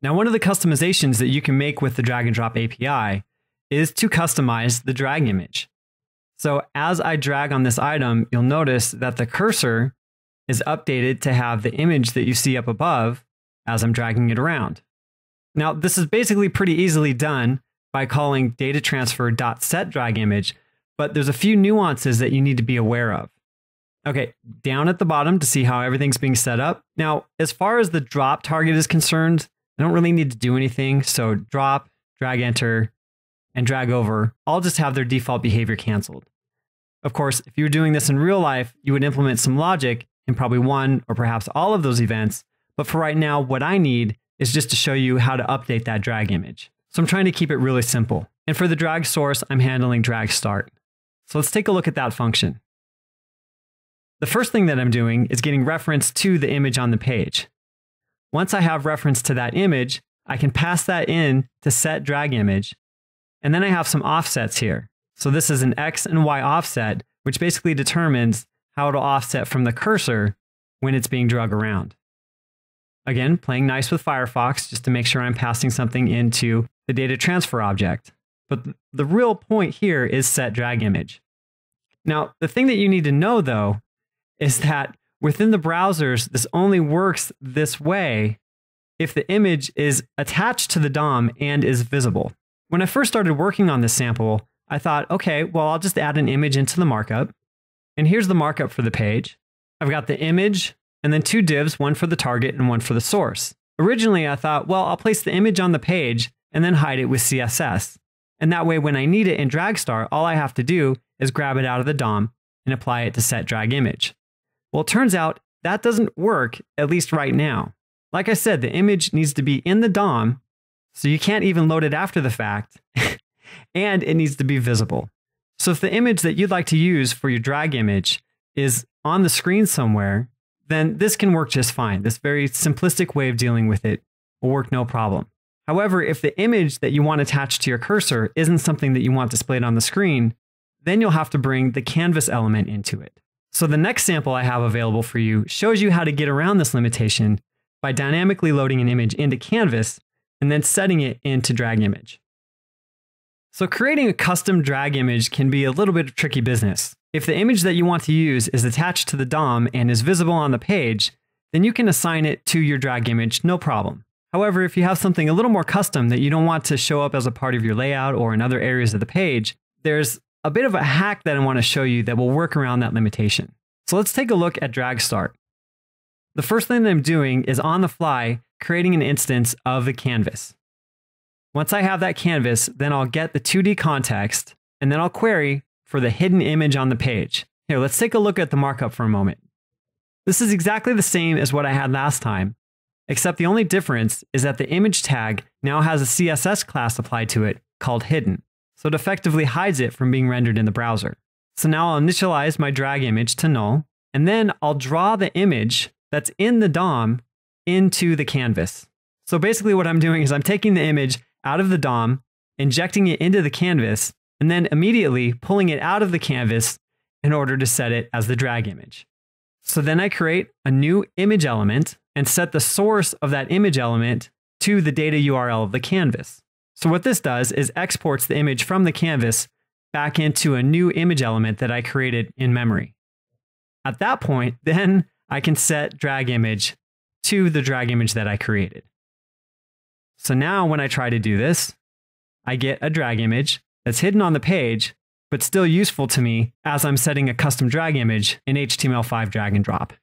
Now, one of the customizations that you can make with the drag and drop API is to customize the drag image. So as I drag on this item, you'll notice that the cursor is updated to have the image that you see up above as I'm dragging it around. Now, this is basically pretty easily done by calling data transfer.setDragImage, but there's a few nuances that you need to be aware of. Okay, down at the bottom to see how everything's being set up. Now, as far as the drop target is concerned, I don't really need to do anything. So drop, drag enter, and drag over I'll just have their default behavior canceled. Of course, if you were doing this in real life, you would implement some logic in probably one or perhaps all of those events. But for right now, what I need is just to show you how to update that drag image. So I'm trying to keep it really simple. And for the drag source, I'm handling drag start. So let's take a look at that function. The first thing that I'm doing is getting reference to the image on the page. Once I have reference to that image, I can pass that in to set drag image. And then I have some offsets here. So this is an X and Y offset, which basically determines how it'll offset from the cursor when it's being drug around. Again, playing nice with Firefox just to make sure I'm passing something into the data transfer object. But the real point here is set drag image. Now, the thing that you need to know though is that Within the browsers, this only works this way if the image is attached to the DOM and is visible. When I first started working on this sample, I thought, okay, well, I'll just add an image into the markup. And here's the markup for the page. I've got the image and then two divs, one for the target and one for the source. Originally, I thought, well, I'll place the image on the page and then hide it with CSS. And that way, when I need it in Dragstar, all I have to do is grab it out of the DOM and apply it to set drag image. Well, it turns out that doesn't work, at least right now. Like I said, the image needs to be in the DOM, so you can't even load it after the fact, and it needs to be visible. So if the image that you'd like to use for your drag image is on the screen somewhere, then this can work just fine. This very simplistic way of dealing with it will work no problem. However, if the image that you want attached to your cursor isn't something that you want displayed on the screen, then you'll have to bring the canvas element into it. So the next sample I have available for you shows you how to get around this limitation by dynamically loading an image into Canvas and then setting it into drag image. So creating a custom drag image can be a little bit of tricky business. If the image that you want to use is attached to the DOM and is visible on the page, then you can assign it to your drag image, no problem. However, if you have something a little more custom that you don't want to show up as a part of your layout or in other areas of the page, there's a bit of a hack that I want to show you that will work around that limitation. So let's take a look at drag start. The first thing that I'm doing is on the fly, creating an instance of the canvas. Once I have that canvas, then I'll get the 2D context and then I'll query for the hidden image on the page. Here, let's take a look at the markup for a moment. This is exactly the same as what I had last time, except the only difference is that the image tag now has a CSS class applied to it called hidden so it effectively hides it from being rendered in the browser. So now I'll initialize my drag image to null, and then I'll draw the image that's in the DOM into the canvas. So basically what I'm doing is I'm taking the image out of the DOM, injecting it into the canvas, and then immediately pulling it out of the canvas in order to set it as the drag image. So then I create a new image element and set the source of that image element to the data URL of the canvas. So what this does is exports the image from the canvas back into a new image element that I created in memory. At that point, then I can set drag image to the drag image that I created. So now when I try to do this, I get a drag image that's hidden on the page, but still useful to me as I'm setting a custom drag image in HTML5 drag and drop.